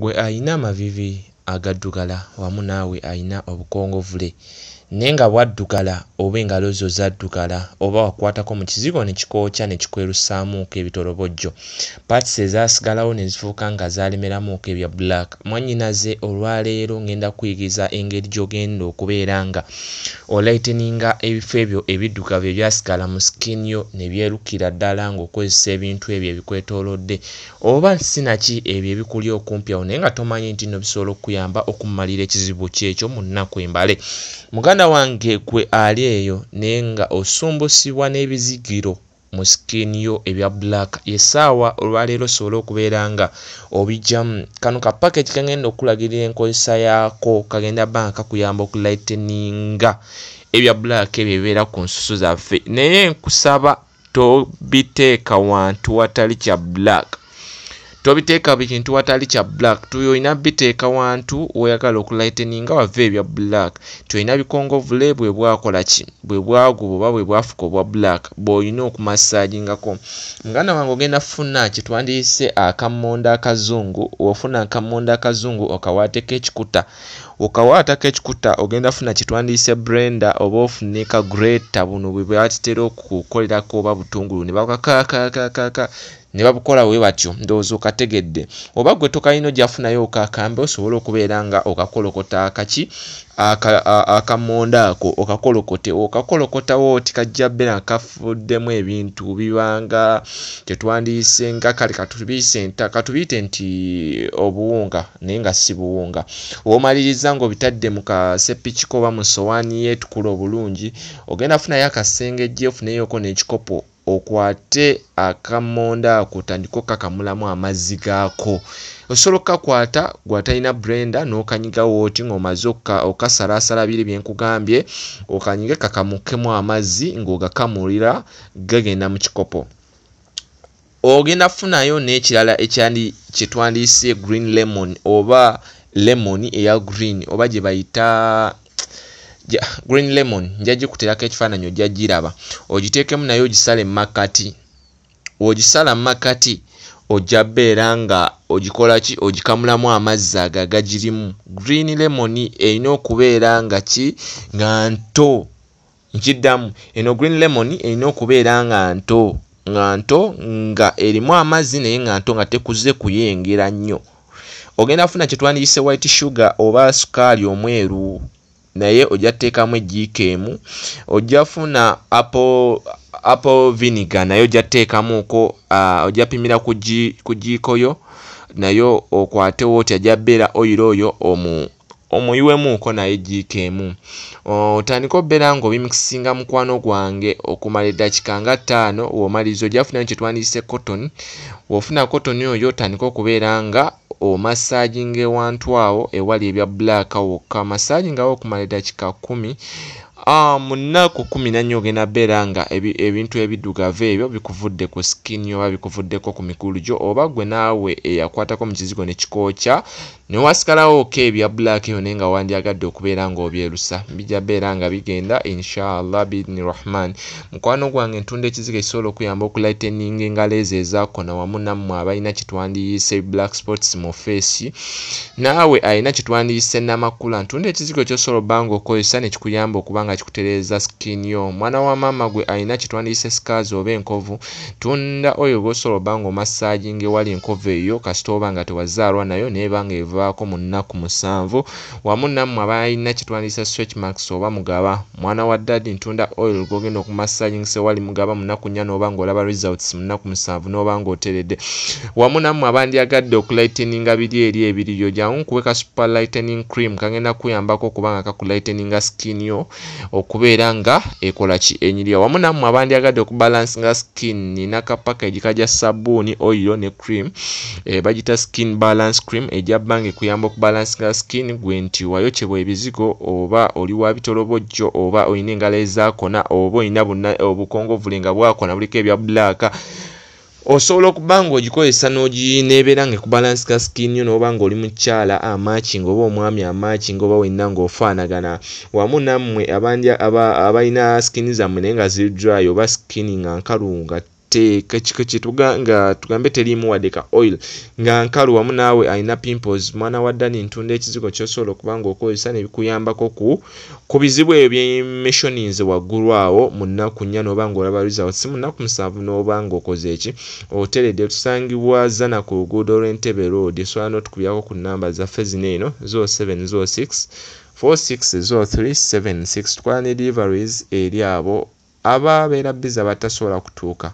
gwe ayina amaviivi agaddugala wamu naawe ayina obukongovule naye nga bwaddugala oba engalo zo zaddugala oba wakwatako mu kizibo ne kikookya ne kikwerusaamuuko ebitolobojjo patis ezaasigalawo ne zifuuka nga zaalemeramuuko ebya black mwannyinaze olwaleero ngenda kuyigiza engeri gy'ogenda okubeera nga olaitininga ebifo ebyo ebiddugavu ebyasigala mu skin yo ne byerukira ddala ngaokozesa ebintu ebyo ebikwetoolodde oba sinaki ebyo ebikuli okumpyawo naye nga tomanyi nti nobisobola okkuyamba okumalira ekizibu kyekyo mu nnaku embale muganda wange gwe ali eyo naye nga osumbusibwa n'ebizigiro mu skin yo ebya black yesaawa olwaleero osobole okubeera nga obijjamu kano kapakagi kagenda okulagirira enkozesa yaako kagenda bbanga kakuyamba okulightninga ebya black ebyo ebibeera ku nsusu zaffe naye nkusaba tobiteeka wantu watali kya black tobiteeka bintu watali kya black tuyoyina biteeka wantu oyagala okulightninga wava ebya black tyoyina bikongovule bwe bwakolaki bwe bwaguba oba bwe bwafuka obwa black bwolina okumasajingako mugaana wange ogenda funa kyetwandiyise akamonda akazungu wofuna akamonda akazungu okawaateko ekikuta okawaata kekikuta ogenda funa kyetwandiise brenda oba ofunika greta buno bwe bwakitera okukolerako oba butungulu ne bakakakakaka ne babukola we batyo ndowooza okategedde oba gwe tokalina ojafunayo okakambe osobole okubeera nga okakolokota akaki akamonda ako okakolokote okakolokotawo ti kajja bbeera kafuddemu ebintu bibanga tetwandiyise nga kale katubiyise nta katubiyite nti obuwunga naye nga si buwunga womaliriza obimalirizza ng'obitadde mu kasepikiko oba mu ssowaani yeetukula obulungi ogenda funayo akasenge ejje ofuneyoko n'ekikopo okwate akamonda akotandika okkakamulamu amazzi gaako osobola okkakwata gwatalina brenda n'okanyigawo oti ng'omaze okkasalaasala biri byenkugambye okanyige kakamukemu amazzi ng'ogakamulira gagenda mu kikopo ogenda funayo n'ekirala ekyandi kye twandiise green lemon oba lemon eya green oba gyebayita green lemon nja gikuteerako ekifaananyi ojja giraba ogiteekemu naye ogisala emakati ogisala makati ojja bbeera nga ogikola ki ogikamulamu amazzi ago agagirimu green lemon erina okubeera nga ki nga nto nkiddamu eno green lemon erina okubeera nga nto nga nto nga erimu amazzi naye nga nto nga tekuze kuyengera nnyo ogenda kufuna kyetwandiyise white sugar oba sukaali omweru naye ojja tteekamu ejjiika emu ojja funa apple viniga naye ojja tteekamuko ah, ojja pimira ku jiikoyo naye okwatewo oti ajja bbeera oyiro oyo omu omuyiwemuko naye ejjiika emu oh, otandika obbeera nga obimikisinga mukwano gwange okumala eddakika nga ttaano womaliriza ojjafuna kyetwandiise cotton wofuna cotton oyo otandika okubeera nga omasaginga ewantu awo ewali ebya bulaaka wokka masaginga awo okumala eddakiika kumi mu nnaku kumi nannyo ogenda beera nga ebintu ebiddugavu ebyo bikuvudde ku skini oba bikuvuddeko ku mikulu gyo oba gwe naawe eyakwatako mu kizigo ne kikookya newasikalawo ko ebya bulaakyo naye nga wandyagadde okubeera ngaobyerusa bijja beera nga bigenda inshallah bini rahman mukwano gwange entunda ekizigo ekisobola okuyamba okulightening engalo ezo ezakona wamu nammwe abalina kyetwandiyise black sports mu face naawe alina kyetwandiyise namakula ntunda ekizigo kyosobola obbanga okozesa nekikuyamba okuba nga kikutereeza skin yo omwana wa maama gwe alina kyetwandiyise skars oba enkovu tunda oyo gosobola obbanga omasaajinga ewali enkovu eyo kasita oba nga tewazaalwa nayo naye banga eva kibaako mu nnaku musanvu wamu nammwe abalina kitwandisa swetchmax oba mugaba mwana wa daddi ntunda oil gogenda okumasayingisa wali mugaba munaku nnya noba ngaolaba results munaku musanvu noba ngaoteredde wamu nammwe abandyagadde okulightininga biri eri ebiriyo jangunkuwe ka super lightening cream kagenda kuyambako okubanga kakulightininga skin yo okubeera nga ekola ki enyirya wamu nammwe abandyagadde okubalance nga skin nina kapakage kajja sabuuni oyo ne cream e, eh, bagita skin balance cream ejabange ekuyamba okubalansinga skin gwe nti wayokyebwa ebizigo oba oli wa bitolobojjo oba olina engala ezaakona oba olina obukongovule nga bwakona buliko ebya bulaaka osobola okuba nga ogikozesa n'ebeera nga ekubalansika skin yo noba nga oli mukyala amaaki nga oba omwami amaaki nga oba wenna ng'ofaanagana wamu nammwe abalina skin zammwe naye nga ziri dry oba skin nga nkalu nga kiko kyetuga tugambe teriimu wadde ka oil nga nkalu wamu naawe alina pimples mwana wa dani ntunda ekizigo kyosobola okuba ngaokozesa nebikuyambako ku ku bizibu ebyo byemissionins waggulwawo mu nnaku nnya noba ngaolaba result si mu nnaku musanvu noba ngaokoze eki oteredde tusangibwa zana ku luguudo lw'entebe road esobola n'otukubyako ku nnamba zaffe zino eno 07 06 4603 76 tukola ne liveries eri abo ababeera biza batasobola kutuuka